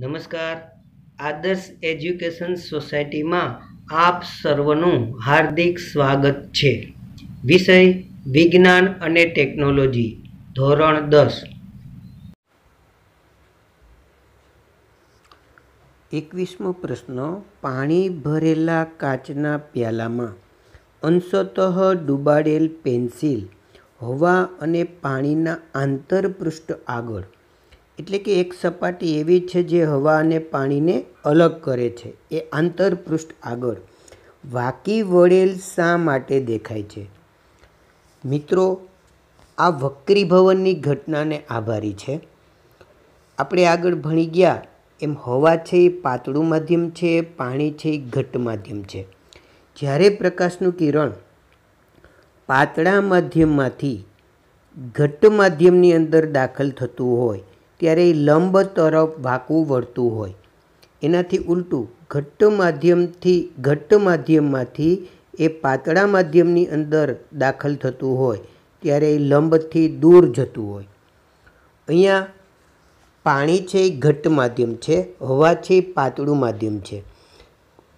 નમસ્કાર આદર્શ એજ્યુકેશન સોસાયટીમાં આપ સર્વનું હાર્દિક સ્વાગત છે વિષય વિજ્ઞાન અને ટેકનોલોજી ધોરણ દસ એકવીસમો પ્રશ્ન પાણી ભરેલા કાચના પ્યાલામાં અંશતઃ ડુબાડેલ પેન્સિલ હવા અને પાણીના આંતરપૃષ્ઠ આગળ એટલે કે એક સપાટી એવી છે જે હવા અને પાણીને અલગ કરે છે એ આંતરપૃષ્ઠ આગળ વાકી વળેલ શા માટે દેખાય છે મિત્રો આ વક્રીભવનની ઘટનાને આભારી છે આપણે આગળ ભણી ગયા એમ હવા છે એ પાતળું માધ્યમ છે પાણી છે એ ઘટ્ટ માધ્યમ છે જ્યારે પ્રકાશનું કિરણ પાતળા માધ્યમમાંથી ઘટ્ટ માધ્યમની અંદર દાખલ થતું હોય ત્યારે એ લંબ તરફ વાંકું વળતું હોય એનાથી ઉલટું ઘટ્ટ માધ્યમથી ઘટ્ટ માધ્યમમાંથી એ પાતળા માધ્યમની અંદર દાખલ થતું હોય ત્યારે એ લંબથી દૂર જતું હોય અહીંયા પાણી છે એ ઘટ્ટ માધ્યમ છે હવા છે એ પાતળું માધ્યમ છે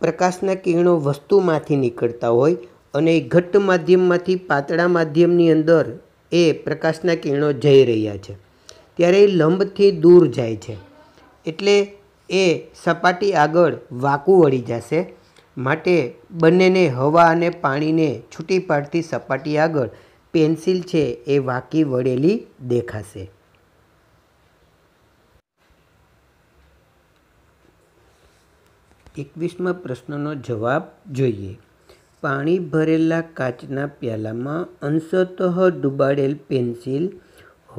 પ્રકાશના કિરણો વસ્તુમાંથી નીકળતા હોય અને એ ઘટ્ટ માધ્યમમાંથી પાતળા માધ્યમની અંદર એ પ્રકાશના કિરણો જઈ રહ્યા છે ત્યારે એ લંબથી દૂર જાય છે એટલે એ સપાટી આગળ વાંકું વળી જશે માટે બંનેને હવા અને પાણીને છૂટી પાડતી સપાટી આગળ પેન્સિલ છે એ વાંકી વળેલી દેખાશે એકવીસમા પ્રશ્નનો જવાબ જોઈએ પાણી ભરેલા કાચના પ્યાલામાં અંશતઃ ડુબાડેલ પેન્સિલ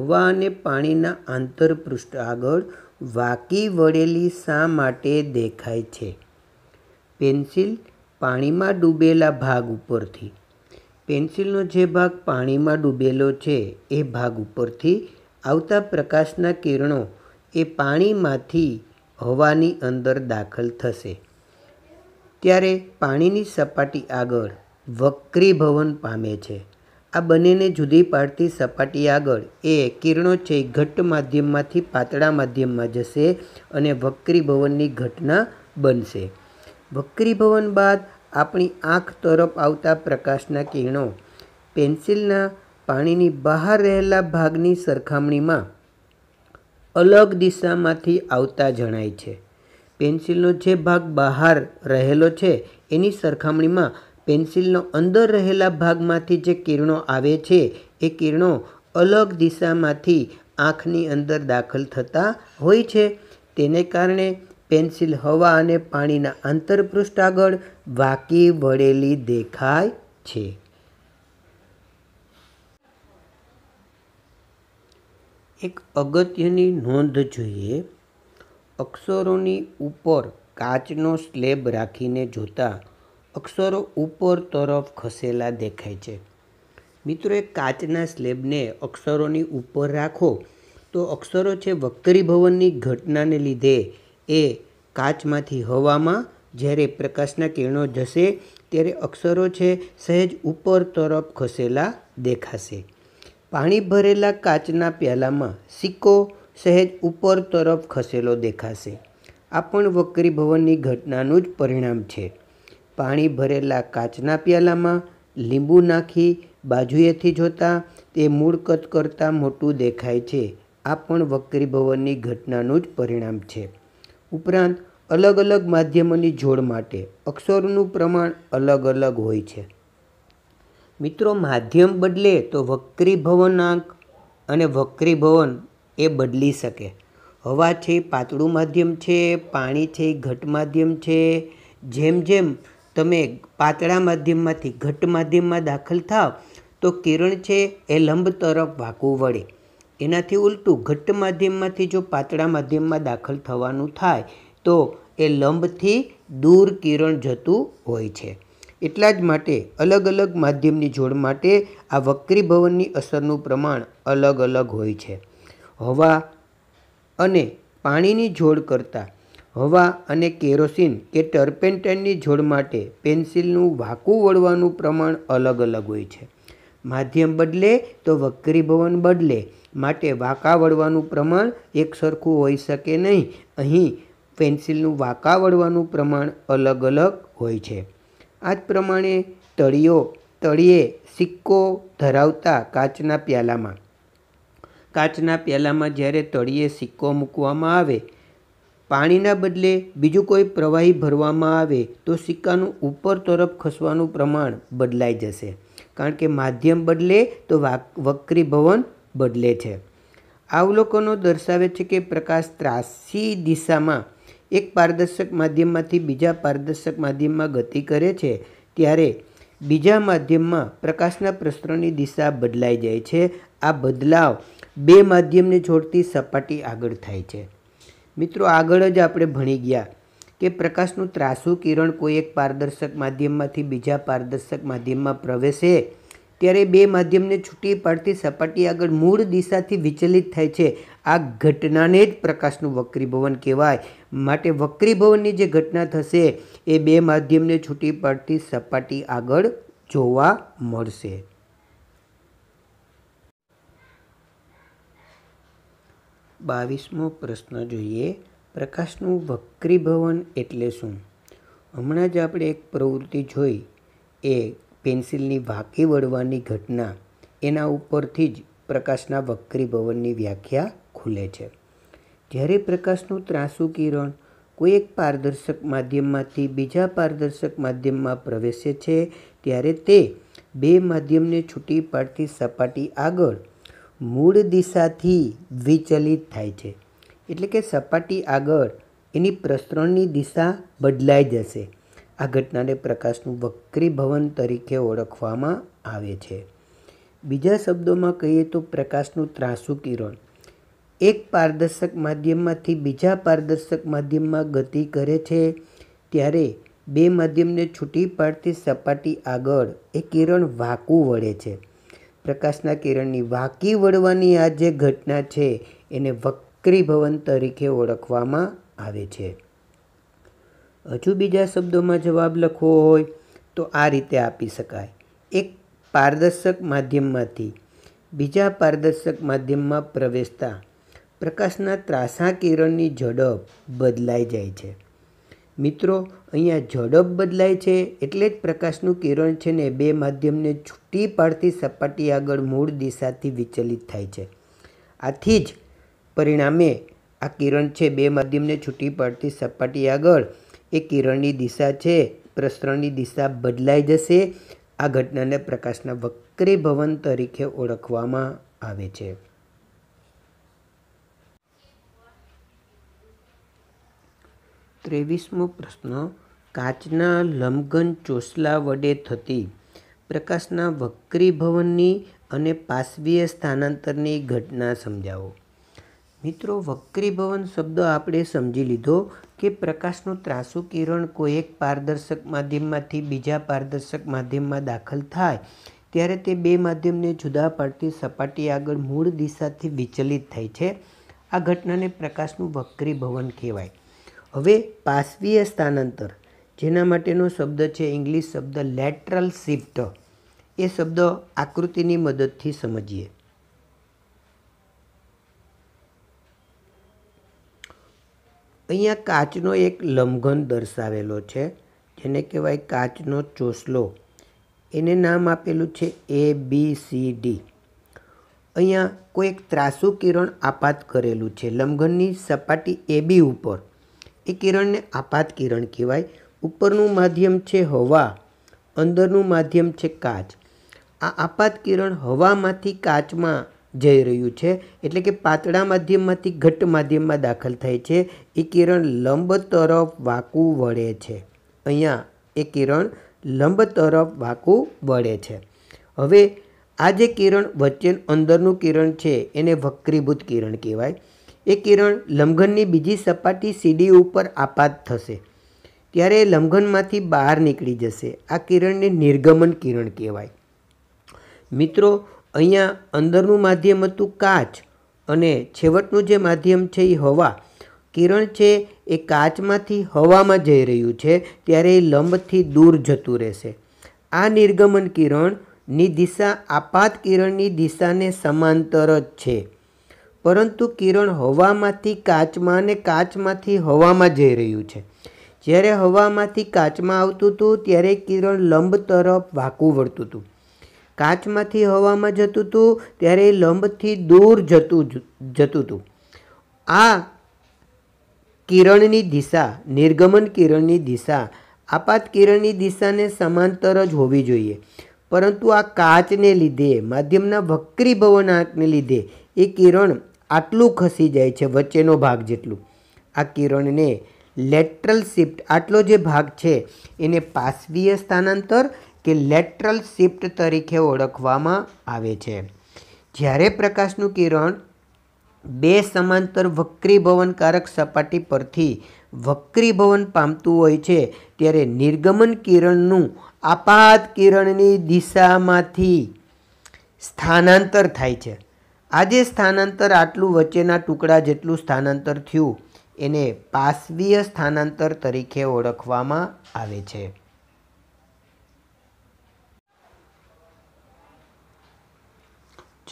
મહુવા અને પાણીના આંતરપૃષ્ઠ આગળ વાકી વળેલી શા માટે દેખાય છે પેન્સિલ પાણીમાં ડૂબેલા ભાગ ઉપરથી પેન્સિલનો જે ભાગ પાણીમાં ડૂબેલો છે એ ભાગ ઉપરથી આવતા પ્રકાશના કિરણો એ પાણીમાંથી હવાની અંદર દાખલ થશે ત્યારે પાણીની સપાટી આગળ વક્રીભવન પામે છે આ બંનેને જુદી પાડતી સપાટી આગળ એ કિરણોત્સર્ગ ઘટ્ટ માધ્યમમાંથી પાતળા માધ્યમમાં જશે અને વક્રીભવનની ઘટના બનશે વક્રીભવન બાદ આપણી આંખ તરફ આવતા પ્રકાશના કિરણો પેન્સિલના પાણીની બહાર રહેલા ભાગની સરખામણીમાં અલગ દિશામાંથી આવતા જણાય છે પેન્સિલનો જે ભાગ બહાર રહેલો છે એની સરખામણીમાં પેન્સિલનો અંદર રહેલા ભાગમાંથી જે કિરણો આવે છે એ કિરણો અલગ દિશામાંથી આંખની અંદર દાખલ થતા હોય છે તેને કારણે પેન્સિલ હવા અને પાણીના આંતરપૃષ્ઠ આગળ વાકી વળેલી દેખાય છે એક અગત્યની નોંધ જોઈએ અક્ષરોની ઉપર કાચનો સ્લેબ રાખીને જોતાં અક્ષરો ઉપર તરફ ખસેલા દેખાય છે મિત્રો એક કાચના સ્લેબને અક્ષરોની ઉપર રાખો તો અક્ષરો છે વક્તરીભવનની ઘટનાને લીધે એ કાચમાંથી હવામાં જ્યારે પ્રકાશના કિરણો જશે ત્યારે અક્ષરો છે સહેજ ઉપર તરફ ખસેલા દેખાશે પાણી ભરેલા કાચના પ્યાલામાં સિક્કો સહેજ ઉપર તરફ ખસેલો દેખાશે આ પણ વક્રીભવનની ઘટનાનું જ પરિણામ છે પાણી ભરેલા કાચના પ્યાલામાં લીંબુ નાખી બાજુએથી જોતાં તે મૂળ કદ કરતાં મોટું દેખાય છે આ પણ વક્રીભવનની ઘટનાનું જ પરિણામ છે ઉપરાંત અલગ અલગ માધ્યમોની જોડ માટે અક્ષરોનું પ્રમાણ અલગ અલગ હોય છે મિત્રો માધ્યમ બદલે તો વક્રીભવનાંક અને વક્રીભવન એ બદલી શકે હવા છે પાતળું માધ્યમ છે પાણી છે ઘટ માધ્યમ છે જેમ જેમ તમે પાતળા માધ્યમમાંથી ઘટ માધ્યમમાં દાખલ થાવ તો કિરણ છે એ લંબ તરફ વાંકું વળે એનાથી ઉલટું ઘટ્ટ માધ્યમમાંથી જો પાતળા માધ્યમમાં દાખલ થવાનું થાય તો એ લંબથી દૂર કિરણ જતું હોય છે એટલા જ માટે અલગ અલગ માધ્યમની જોડ માટે આ વક્રીભવનની અસરનું પ્રમાણ અલગ અલગ હોય છે હવા અને પાણીની જોડ કરતાં હવા અને કેરોસીન કે ટર્પેન્ટાઇનની જોડ માટે પેન્સિલનું વાકું વળવાનું પ્રમાણ અલગ અલગ હોય છે માધ્યમ બદલે તો વક્રીભવન બદલે માટે વાંકા વળવાનું પ્રમાણ એકસરખું હોઈ શકે નહીં અહીં પેન્સિલનું વાંકા વળવાનું પ્રમાણ અલગ અલગ હોય છે આ જ પ્રમાણે તળિયો તળિયે સિક્કો ધરાવતા કાચના પ્યાલામાં કાચના પ્યાલામાં જ્યારે તળિયે સિક્કો મૂકવામાં આવે પાણીના બદલે બીજું કોઈ પ્રવાહી ભરવામાં આવે તો સિક્કાનું ઉપર તરફ ખસવાનું પ્રમાણ બદલાઈ જશે કારણ કે માધ્યમ બદલે તો વક્રી ભવન બદલે છે અવલોકનો દર્શાવે છે કે પ્રકાશ ત્રાસી દિશામાં એક પારદર્શક માધ્યમમાંથી બીજા પારદર્શક માધ્યમમાં ગતિ કરે છે ત્યારે બીજા માધ્યમમાં પ્રકાશના પ્રસરણની દિશા બદલાઈ જાય છે આ બદલાવ બે માધ્યમને છોડતી સપાટી આગળ થાય છે મિત્રો આગળ જ આપણે ભણી ગયા કે પ્રકાશનું ત્રાસુ કિરણ કોઈ એક પારદર્શક માધ્યમમાંથી બીજા પારદર્શક માધ્યમમાં પ્રવેશે ત્યારે બે માધ્યમને છૂટી પાડતી સપાટી આગળ મૂળ દિશાથી વિચલિત થાય છે આ ઘટનાને જ પ્રકાશનું વક્રીભવન કહેવાય માટે વક્રીભવનની જે ઘટના થશે એ બે માધ્યમને છૂટી પાડતી સપાટી આગળ જોવા મળશે બાવીસમો પ્રશ્ન જોઈએ પ્રકાશનું વક્રીભવન એટલે શું હમણાં જ આપણે એક પ્રવૃત્તિ જોઈ એ પેન્સિલની વાકી વળવાની ઘટના એના ઉપરથી જ પ્રકાશના વક્રીભવનની વ્યાખ્યા ખુલે છે જ્યારે પ્રકાશનું ત્રાસુ કિરણ કોઈ એક પારદર્શક માધ્યમમાંથી બીજા પારદર્શક માધ્યમમાં પ્રવેશે છે ત્યારે તે બે માધ્યમને છૂટી પાડતી સપાટી આગળ મૂળ દિશાથી વિચલિત થાય છે એટલે કે સપાટી આગળ એની પ્રસરણની દિશા બદલાઈ જશે આ ઘટનાને પ્રકાશનું વક્રીભવન તરીકે ઓળખવામાં આવે છે બીજા શબ્દોમાં કહીએ તો પ્રકાશનું ત્રાસુ કિરણ એક પારદર્શક માધ્યમમાંથી બીજા પારદર્શક માધ્યમમાં ગતિ કરે છે ત્યારે બે માધ્યમને છૂટી પાડતી સપાટી આગળ એ કિરણ વાકું વળે છે પ્રકાશના કિરણની વાંકી વળવાની આ જે ઘટના છે એને વક્રીભવન તરીકે ઓળખવામાં આવે છે હજુ બીજા શબ્દોમાં જવાબ લખવો હોય તો આ રીતે આપી શકાય એક પારદર્શક માધ્યમમાંથી બીજા પારદર્શક માધ્યમમાં પ્રવેશતા પ્રકાશના ત્રાસા કિરણની ઝડપ બદલાઈ જાય છે મિત્રો અહીંયા ઝડપ બદલાય છે એટલે જ પ્રકાશનું કિરણ છે ને બે માધ્યમને છૂટી પાડતી સપાટી આગળ મૂળ દિશાથી વિચલિત થાય છે આથી જ પરિણામે આ કિરણ છે બે માધ્યમને છૂટી પાડતી સપાટી આગળ એ કિરણની દિશા છે પ્રસરણની દિશા બદલાઈ જશે આ ઘટનાને પ્રકાશના વક્રીભવન તરીકે ઓળખવામાં આવે છે ત્રેવીસમો પ્રશ્ન કાચના લંબઘન ચોસલા વડે થતી પ્રકાશના વક્રીભવનની અને પાશવીય સ્થાનાંતરની ઘટના સમજાવો મિત્રો વક્રીભવન શબ્દ આપણે સમજી લીધો કે પ્રકાશનું ત્રાસુ કિરણ કોઈ એક પારદર્શક માધ્યમમાંથી બીજા પારદર્શક માધ્યમમાં દાખલ થાય ત્યારે તે બે માધ્યમને જુદા પાડતી સપાટી આગળ મૂળ દિશાથી વિચલિત થાય છે આ ઘટનાને પ્રકાશનું વક્રીભવન કહેવાય હવે પાસવીય સ્થાનાંતર જેના માટેનો શબ્દ છે ઇંગ્લિશ શબ્દ લેટરલ શિફ્ટ એ શબ્દ આકૃતિની મદદથી સમજીએ અહીંયા કાચનો એક લંઘન દર્શાવેલો છે જેને કહેવાય કાચનો ચોસલો એને નામ આપેલું છે એ બી સી ડી અહીંયા કોઈ એક ત્રાસુ કિરણ આપાત કરેલું છે લંઘનની સપાટી એ બી ઉપર એ કિરણને આપાત કિરણ કહેવાય ઉપરનું માધ્યમ છે હવા અંદરનું માધ્યમ છે કાચ આ આપાત કિરણ હવામાંથી કાચમાં જઈ રહ્યું છે એટલે કે પાતળા માધ્યમમાંથી ઘટ્ટ માધ્યમમાં દાખલ થાય છે એ કિરણ લંબ તરફ વાકું વળે છે અહીંયા એ કિરણ લંબ તરફ વાકું વળે છે હવે આ જે કિરણ વચ્ચે અંદરનું કિરણ છે એને વક્રીભૂત કિરણ કહેવાય એ કિરણ લંઘનની બીજી સપાટી સીડી ઉપર આપાત થશે ત્યારે લંઘનમાંથી બહાર નીકળી જશે આ કિરણને નિર્ગમન કિરણ કહેવાય મિત્રો અહીંયા અંદરનું માધ્યમ હતું કાચ અને છેવટનું જે માધ્યમ છે એ હવા કિરણ છે એ કાચમાંથી હવામાં જઈ રહ્યું છે ત્યારે એ લંબથી દૂર જતું રહેશે આ નિર્ગમન કિરણની દિશા આપાત કિરણની દિશાને સમાંતર જ છે પરંતુ કિરણ હવામાંથી કાચમાં અને કાચમાંથી હવામાં જઈ રહ્યું છે જ્યારે હવામાંથી કાચમાં આવતું હતું ત્યારે કિરણ લંબ તરફ વાકું વળતું હતું કાચમાંથી હવામાં જતું હતું ત્યારે લંબથી દૂર જતું જતું હતું આ કિરણની દિશા નિર્ગમન કિરણની દિશા આપાત કિરણની દિશાને સમાંતર જ હોવી જોઈએ પરંતુ આ કાચને લીધે માધ્યમના વક્રીભવનાંકને લીધે એ કિરણ આટલું ખસી જાય છે વચ્ચેનો ભાગ જેટલું આ કિરણને લેટ્રલ શિફ્ટ આટલો જે ભાગ છે એને પાશ્વીય સ્થાનાંતર કે લેટ્રલ શિફ્ટ તરીકે ઓળખવામાં આવે છે જ્યારે પ્રકાશનું કિરણ બે સમાંતર વક્રીભવનકારક સપાટી પરથી વક્રીભવન પામતું હોય છે ત્યારે નિર્ગમન કિરણનું આપાત કિરણની દિશામાંથી સ્થાનાંતર થાય છે આજે સ્થાનાંતર આટલું વચ્ચેના ટુકડા જેટલું સ્થાનાંતર થયું એને પાશ્વીય સ્થાનાંતર તરીકે ઓળખવામાં આવે છે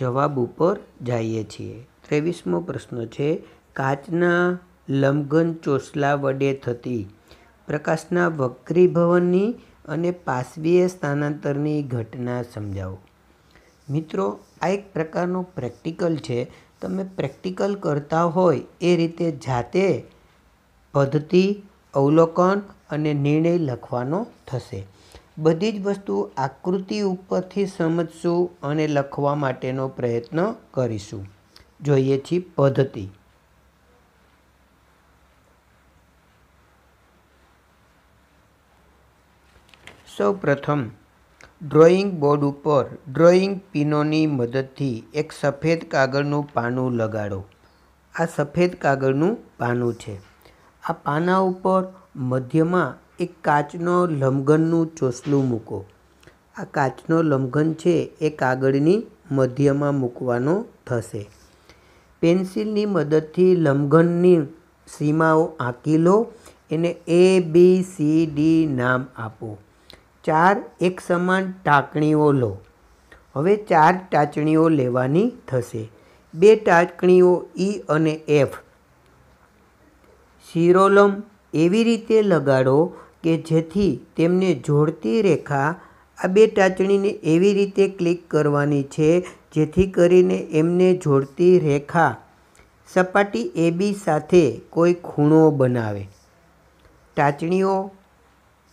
જવાબ ઉપર જઈએ છીએ ત્રેવીસમો પ્રશ્ન છે કાચના લંબઘન ચોસલા વડે થતી પ્રકાશના વક્રીભવનની અને પાશ્વીય સ્થાનાંતરની ઘટના સમજાવો મિત્રો આ એક પ્રકારનું પ્રેક્ટિકલ છે તમે પ્રેક્ટિકલ કરતા હોય એ રીતે જાતે પદ્ધતિ અવલોકન અને નિર્ણય લખવાનો થશે બધી જ વસ્તુ આકૃતિ ઉપરથી સમજશું અને લખવા માટેનો પ્રયત્ન કરીશું જોઈએ છીએ પદ્ધતિ સૌ પ્રથમ ડ્રોઈંગ બોર્ડ ઉપર ડ્રોઈંગ પીનોની મદદથી એક સફેદ કાગળનું પાનું લગાડો આ સફેદ કાગળનું પાનું છે આ પાના ઉપર મધ્યમાં એક કાચનો લમઘનનું ચોસલું મૂકો આ કાચનો લમઘન છે એ કાગળની મધ્યમાં મૂકવાનો થશે પેન્સિલની મદદથી લમઘનની સીમાઓ આંકી લો એને એ બી સી ડી નામ આપો ચાર એક સમાન ટાંકણીઓ લો હવે ચાર ટાંચણીઓ લેવાની થશે બે ટાંકણીઓ ઈ e અને એફ શિરોલમ એવી રીતે લગાડો કે જેથી તેમને જોડતી રેખા આ બે ટાંચણીને એવી રીતે ક્લિક કરવાની છે જેથી કરીને એમને જોડતી રેખા સપાટી એબી સાથે કોઈ ખૂણો બનાવે ટાંચણીઓ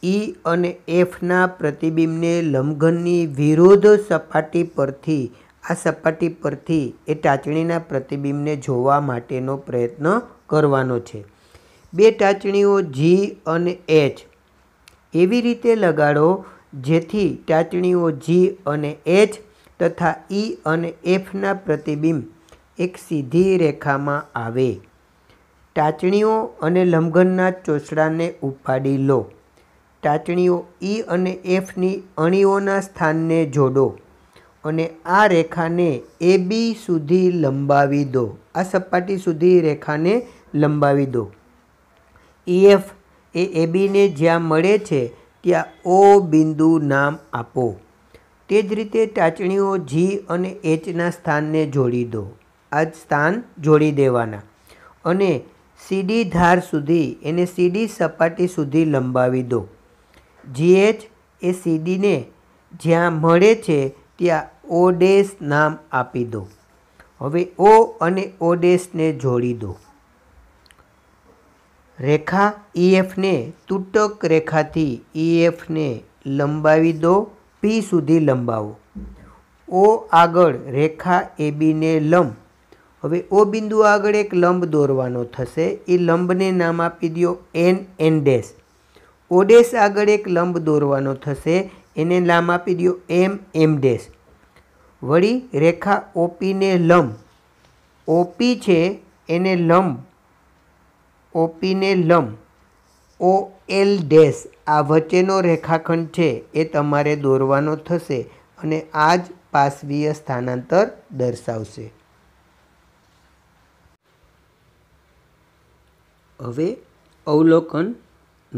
ઈ અને એફના પ્રતિબિંબને લંબઘનની વિરોધ સપાટી પરથી આ સપાટી પરથી એ ટાંચણીના પ્રતિબિંબને જોવા માટેનો પ્રયત્ન કરવાનો છે બે ટાંચણીઓ જી અને એચ એવી રીતે લગાડો જેથી ટાંચણીઓ જી અને એચ તથા ઈ અને એફના પ્રતિબિંબ એક સીધી રેખામાં આવે ટાંચણીઓ અને લંબઘનના ચોસડાને ઉપાડી લો ટાંચણીઓ ઈ અને એફની અણીઓના સ્થાનને જોડો અને આ રેખાને એ બી સુધી લંબાવી દો આ સપાટી સુધી રેખાને લંબાવી દો ઈ એફ એ એબીને જ્યાં મળે છે ત્યાં ઓ બિંદુ નામ આપો તે જ રીતે ટાંચણીઓ જી અને એચના સ્થાનને જોડી દો આ જ સ્થાન જોડી દેવાના અને સીડી ધાર સુધી એને સીડી સપાટી સુધી લંબાવી દો જીએચ એ સીડીને જ્યાં મળે છે ત્યાં ઓડેસ નામ આપી દો હવે ઓ અને ઓડેસને જોડી દો રેખા ઈએફને e તૂટક રેખાથી ઈએફને e લંબાવી દો પી સુધી લંબાવો ઓ આગળ રેખા એ બીને લંબ હવે ઓ બિંદુ આગળ એક લંબ દોરવાનો થશે એ લંબને નામ આપી દો એન એન ડેશ ઓડેસ આગળ એક લંબ દોરવાનો થશે એને નામ આપી દો એમ એમ ડેશ વળી રેખા ઓપીને લંબ ઓપી છે એને લંબ ઓપીને લંબ ઓ એલ ડેશ આ વચ્ચેનો રેખાખંડ છે એ તમારે દોરવાનો થશે અને આ જ પાસવીય સ્થાનાંતર દર્શાવશે હવે અવલોકન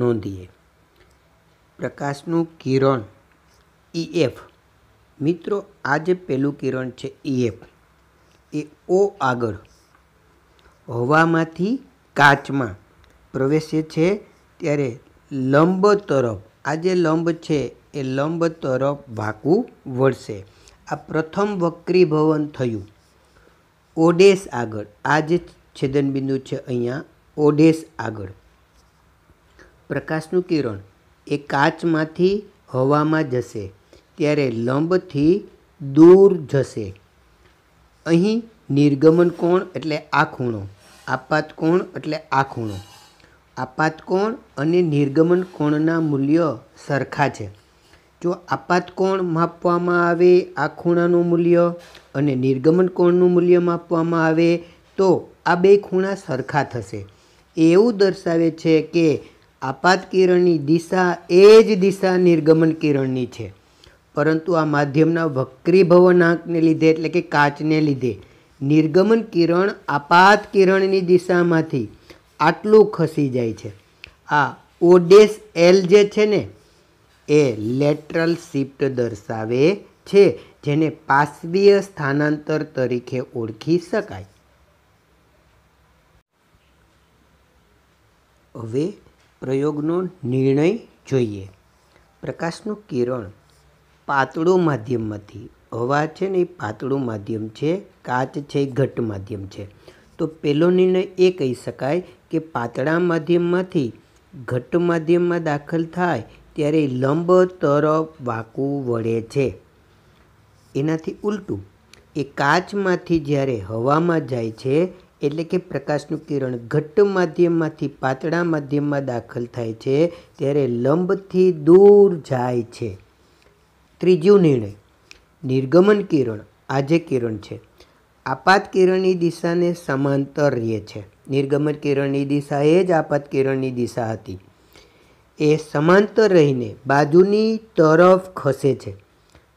નોંધીએ પ્રકાશનું કિરણ ઈએફ e મિત્રો આ જે પહેલું કિરણ છે ઈએફ e એ ઓ આગળ હવામાંથી કાચમાં પ્રવેશે છે ત્યારે લંબ તરફ આ જે લંબ છે એ લંબ તરફ વાકું વળશે આ પ્રથમ વક્રીભવન થયું ઓડેશ આગળ આ જે છેદનબિંદુ છે અહીંયા ઓડેશ આગળ પ્રકાશનું કિરણ એ કાચમાંથી હવામાં જશે ત્યારે લંબથી દૂર જશે અહીં નિર્ગમન કોણ એટલે આ ખૂણો આપાત કોણ એટલે આ ખૂણો આપાત કોણ અને નિર્ગમન કોણના મૂલ્ય સરખા છે જો આપાત કોણ માપવામાં આવે આ ખૂણાનું મૂલ્ય અને નિર્ગમન કોણનું મૂલ્ય માપવામાં આવે તો આ બે ખૂણા સરખા થશે એવું દર્શાવે છે કે આપાત કિરણની દિશા એ જ દિશા નિર્ગમન કિરણની છે પરંતુ આ માધ્યમના વક્રીભવનાંકને લીધે એટલે કે કાચને લીધે નિર્ગમન કિરણ આપાત કિરણની દિશામાંથી આટલું ખસી જાય છે આ ઓડેસ એલ જે છે ને એ લેટરલ શિફ્ટ દર્શાવે છે જેને પાશ્વીય સ્થાનાંતર તરીકે ઓળખી શકાય હવે પ્રયોગનો નિર્ણય જોઈએ પ્રકાશનું કિરણ પાતળું માધ્યમમાંથી હવા છે ને એ પાતળું માધ્યમ છે કાચ છે એ ઘટ માધ્યમ છે તો પહેલો નિર્ણય એ કહી શકાય કે પાતળા માધ્યમમાંથી ઘટ્ટ માધ્યમમાં દાખલ થાય ત્યારે લંબ તરફ વાંકું વળે છે એનાથી ઉલટું એ કાચમાંથી જ્યારે હવામાં જાય છે એટલે કે પ્રકાશનું કિરણ ઘટ્ટ માધ્યમમાંથી પાતળા માધ્યમમાં દાખલ થાય છે ત્યારે લંબથી દૂર જાય છે ત્રીજું નિર્ણય નિર્ગમન કિરણ આજે કિરણ છે આપાત કિરણની દિશાને સમાંતર રહે છે નિર્ગમન કિરણની દિશા એ જ આપાત કિરણની દિશા હતી એ સમાંતર રહીને બાજુની તરફ ખસે છે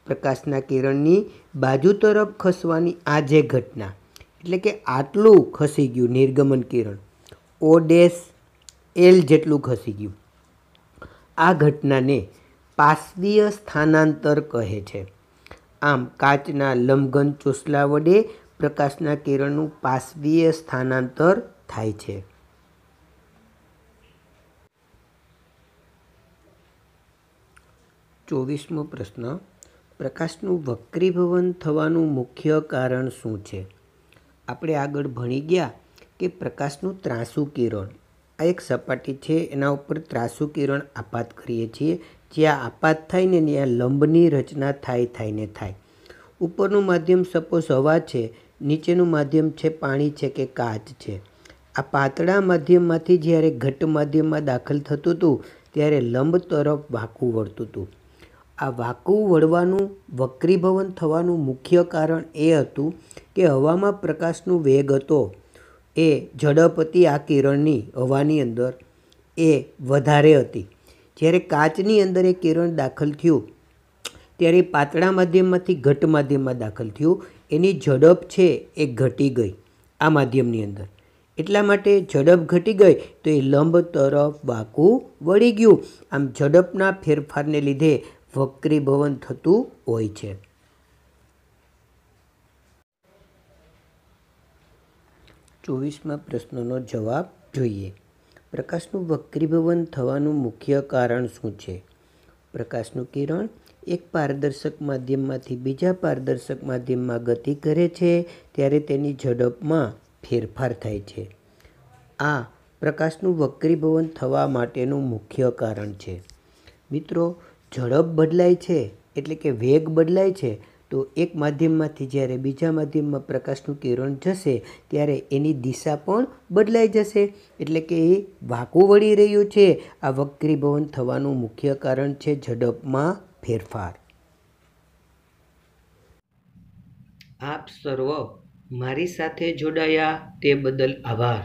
પ્રકાશના કિરણની બાજુ તરફ ખસવાની આજે ઘટના એટલે કે આટલું ખસી ગયું નિર્ગમન કિરણ ઓ ડેશ એલ જેટલું ખસી ગયું આ ઘટનાને પાશ્વીય સ્થાનાંતર કહે છે આમ કાચના લંબઘન ચોસલા વડે પ્રકાશના કિરણનું પાશ્વીય સ્થાનાંતર થાય છે ચોવીસમો પ્રશ્ન પ્રકાશનું વક્રીભવન થવાનું મુખ્ય કારણ શું છે આપણે આગળ ભણી ગયા કે પ્રકાશનું ત્રાસુ કિરણ આ એક સપાટી છે એના ઉપર ત્રાસુ કિરણ આપાત કરીએ છીએ જ્યાં આપાત થાય ને ત્યાં લંબની રચના થાય થાય ને થાય ઉપરનું માધ્યમ સપોઝ હવા છે નીચેનું માધ્યમ છે પાણી છે કે કાચ છે આ પાતળા માધ્યમમાંથી જ્યારે ઘટ માધ્યમમાં દાખલ થતું હતું ત્યારે લંબ તરફ વાંકું વળતું હતું આ વાંકું વળવાનું વક્રીભવન થવાનું મુખ્ય કારણ એ હતું કે હવામાં પ્રકાશનો વેગ હતો એ ઝડપ હતી આ કિરણની હવાની અંદર એ વધારે હતી જ્યારે કાચની અંદર એ કિરણ દાખલ થયું ત્યારે પાતળા માધ્યમમાંથી ઘટ માધ્યમમાં દાખલ થયું એની ઝડપ છે એ ઘટી ગઈ આ માધ્યમની અંદર એટલા માટે ઝડપ ઘટી ગઈ તો એ લંબ તરફ બાકું વળી ગયું આમ ઝડપના ફેરફારને લીધે વક્રીભવન થતું હોય છે ચોવીસમાં પ્રશ્નોનો જવાબ જોઈએ પ્રકાશનું વક્રીભવન થવાનું મુખ્ય કારણ શું છે પ્રકાશનું કિરણ એક પારદર્શક માધ્યમમાંથી બીજા પારદર્શક માધ્યમમાં ગતિ કરે છે ત્યારે તેની ઝડપમાં ફેરફાર થાય છે આ પ્રકાશનું વક્રીભવન થવા માટેનું મુખ્ય કારણ છે મિત્રો ઝડપ બદલાય છે એટલે કે વેગ બદલાય છે તો એક માધ્યમમાંથી જ્યારે બીજા માધ્યમમાં પ્રકાશનું કિરણ જશે ત્યારે એની દિશા પણ બદલાઈ જશે એટલે કે એ વાંકો વળી રહ્યું છે આ વક્રીભવન થવાનું મુખ્ય કારણ છે ઝડપમાં ફેરફાર આપ સર્વ મારી સાથે જોડાયા તે બદલ આભાર